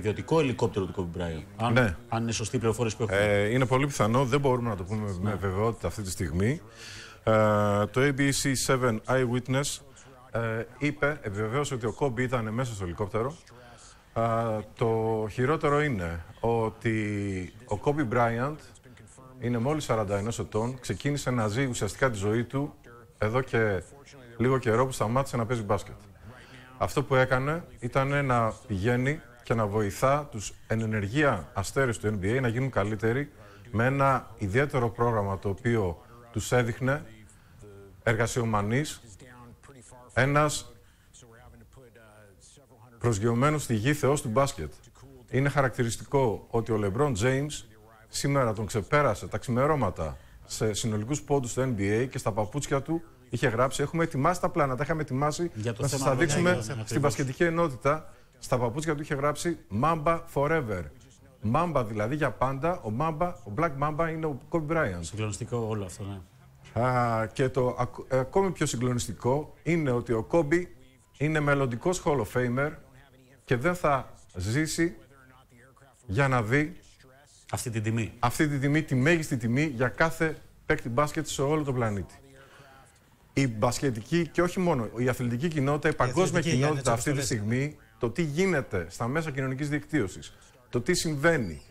ιδιωτικό ελικόπτερο του Κόμπι Bryant. Αν, ναι. αν είναι σωστή η πληροφόρηση που έχουμε. Ε, είναι πολύ πιθανό, δεν μπορούμε να το πούμε ναι. με βεβαιότητα αυτή τη στιγμή. Ε, το ABC7 Eyewitness ε, είπε, επιβεβαίωσε ότι ο Κόμπι ήταν μέσα στο ελικόπτερο. Ε, το χειρότερο είναι ότι ο Κόμπι Μπράιαντ είναι μόλις 41 ετών, ξεκίνησε να ζει ουσιαστικά τη ζωή του εδώ και λίγο καιρό που σταμάτησε να παίζει μπάσκετ. Αυτό που έκανε ήταν να πηγαίνει και να βοηθά τους ενεργεία αστέρες του NBA να γίνουν καλύτεροι με ένα ιδιαίτερο πρόγραμμα το οποίο τους έδειχνε εργασιομανής, ένας προσγειωμένος στη γη θεός του μπάσκετ. Είναι χαρακτηριστικό ότι ο Λεμπρόν Τζέιμς σήμερα τον ξεπέρασε τα ξημερώματα σε συνολικούς πόντους του NBA και στα παπούτσια του είχε γράψει. Έχουμε ετοιμάσει τα πλάνα, τα είχαμε ετοιμάσει για να σα τα δείξουμε στην πασχετική ενότητα στα παπούτσια του είχε γράψει Mamba Forever. Μάμπα δηλαδή για πάντα. Ο Μάμπα, ο Black Mamba είναι ο Kobe Bryant. Συγκλονιστικό όλο αυτό, ναι. Α, και το ε, ακόμη πιο συγκλονιστικό είναι ότι ο Kobe είναι μελλοντικός Hall of Famer και δεν θα ζήσει για να δει αυτή την τιμή. Αυτή την τιμή, τη μέγιστη τιμή για κάθε παίκτη μπάσκετ σε όλο τον πλανήτη. Η μπασκετική και όχι μόνο, η αθλητική κοινότητα, η παγκόσμια κοινότητα αυτή τη στιγμή το τι γίνεται στα μέσα κοινωνικής δικτύωσης, το τι συμβαίνει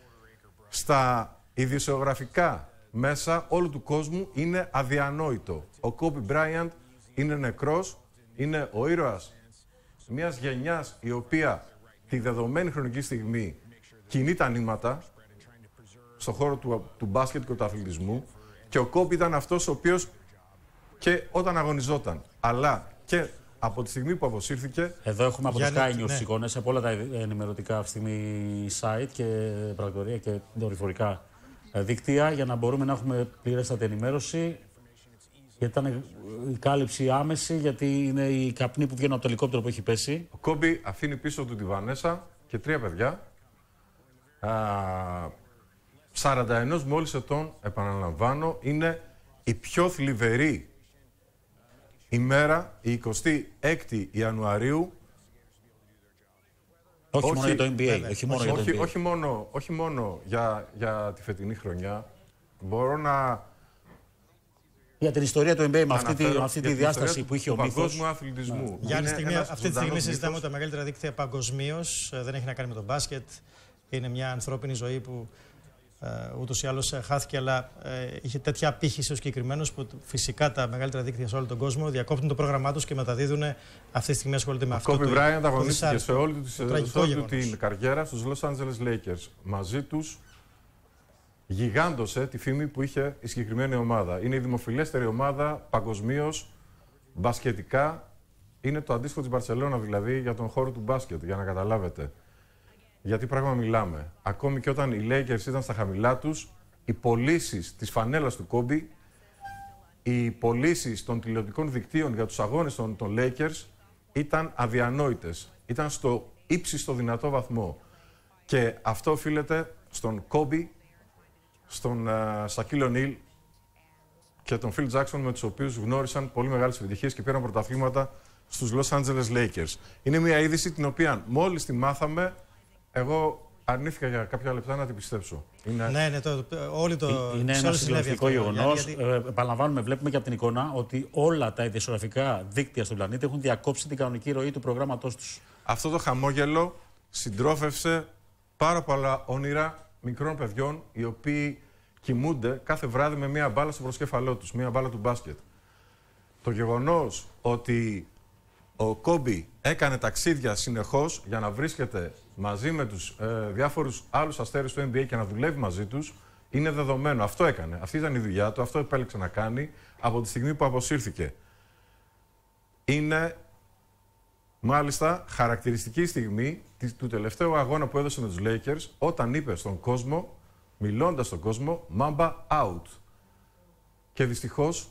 στα ειδησιογραφικά μέσα όλου του κόσμου είναι αδιανόητο. Ο Κόμπι Μπράιαντ είναι νεκρός, είναι ο ήρωας μιας γενιάς η οποία τη δεδομένη χρονική στιγμή κινεί τα νήματα στον χώρο του, του μπάσκετ και του αθλητισμού και ο Κόμπι ήταν αυτός ο οποίος και όταν αγωνιζόταν αλλά και από τη στιγμή που αποσύρθηκε. Εδώ έχουμε από το Sky News ναι. εικόνες από όλα τα ενημερωτικά αυτή τη site και πρακτορία και δορυφορικά ε, δίκτυα για να μπορούμε να έχουμε πλήρεστατη ενημέρωση. Γιατί ήταν η κάλυψη άμεση, γιατί είναι η καπνή που βγαίνει από το ελικόπτερο που έχει πέσει. Ο Κόμπι αφήνει πίσω του τη Βανέσα και τρία παιδιά. Α, 41 μόλις ετών, επαναλαμβάνω, είναι η πιο θλιβερή ημέρα, η 26η Ιανουαρίου. Όχι, μόνο για το NBA. όχι, μόνο όχι, για μόνο, για, για τη φετινή χρονιά. Μπορώ να. Για την ιστορία του NBA με αυτή τη, με αυτή διάσταση που είχε ο μύθος. αθλητισμού. Ναι. αυτή τη στιγμή, αυτή τη στιγμή συζητάμε ότι τα μεγαλύτερα δίκτυα παγκοσμίως ε, δεν έχει να κάνει με τον μπάσκετ. Είναι μια ανθρώπινη ζωή που ε, Ούτως ή άλλως ε, χάθηκε, αλλά ε, είχε τέτοια απήχηση ο συγκεκριμένος που φυσικά τα μεγαλύτερα δίκτυα σε όλο τον κόσμο διακόπτουν το πρόγραμμά τους και μεταδίδουν αυτή τη στιγμή ασχολείται με ο αυτό. Ο Κόμπι Μπράιν ανταγωνίστηκε σε όλη του την καριέρα στους Los Angeles Lakers. Μαζί τους γιγάντωσε τη φήμη που είχε η συγκεκριμένη ομάδα. Είναι η δημοφιλέστερη ομάδα παγκοσμίως μπασκετικά. Είναι το αντίστοιχο της Μπαρσελόνα δηλαδή για τον χώρο του μπάσκετ, για να καταλάβετε. Γιατί πράγμα μιλάμε. Ακόμη και όταν οι Lakers ήταν στα χαμηλά τους, οι πωλήσεις της φανέλας του Κόμπι, οι πωλήσεις των τηλεοπτικών δικτύων για τους αγώνες των, των Lakers ήταν αδιανόητες. Ήταν στο ύψιστο δυνατό βαθμό. Και αυτό οφείλεται στον Κόμπι, στον ε, Shaquille Νίλ και τον Φιλ Τζάξον με τους οποίους γνώρισαν πολύ μεγάλες επιτυχίες και πήραν πρωταθλήματα στους Los Angeles Lakers. Είναι μια είδηση την οποία μόλις τη μάθαμε εγώ αρνήθηκα για κάποια λεπτά να την πιστέψω. Είναι... Ναι, ναι, το, όλοι το ε, Είναι ένα συλλογικό γεγονό. Ε, επαναλαμβάνουμε, βλέπουμε και από την εικόνα ότι όλα τα ειδησογραφικά δίκτυα στον πλανήτη έχουν διακόψει την κανονική ροή του προγράμματός τους. Αυτό το χαμόγελο συντρόφευσε πάρα πολλά όνειρα μικρών παιδιών οι οποίοι κοιμούνται κάθε βράδυ με μία μπάλα στο προσκεφαλό τους, μία μπάλα του μπάσκετ. Το γεγονός ότι ο Κόμπι έκανε ταξίδια συνεχώς για να βρίσκεται μαζί με τους ε, διάφορους άλλους αστέρες του NBA και να δουλεύει μαζί τους, είναι δεδομένο. Αυτό έκανε. Αυτή ήταν η δουλειά του, αυτό επέλεξε να κάνει από τη στιγμή που αποσύρθηκε. Είναι μάλιστα χαρακτηριστική στιγμή του τελευταίου αγώνα που έδωσε με τους Lakers όταν είπε στον κόσμο, μιλώντας στον κόσμο, Mamba out. Και δυστυχώς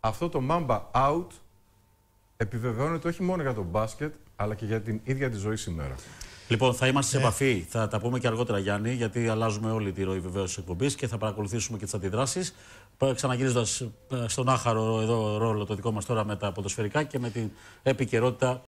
αυτό το Mamba out επιβεβαιώνεται όχι μόνο για το μπάσκετ, αλλά και για την ίδια τη ζωή σήμερα. Λοιπόν, θα είμαστε σε ε. επαφή. Θα τα πούμε και αργότερα, Γιάννη, γιατί αλλάζουμε όλη τη ροή βεβαίως της εκπομπής και θα παρακολουθήσουμε και τις αντιδράσεις. Ξαναγυρίζοντας ε, στον άχαρο εδώ ρόλο το δικό μας τώρα με τα ποδοσφαιρικά και με την επικαιρότητα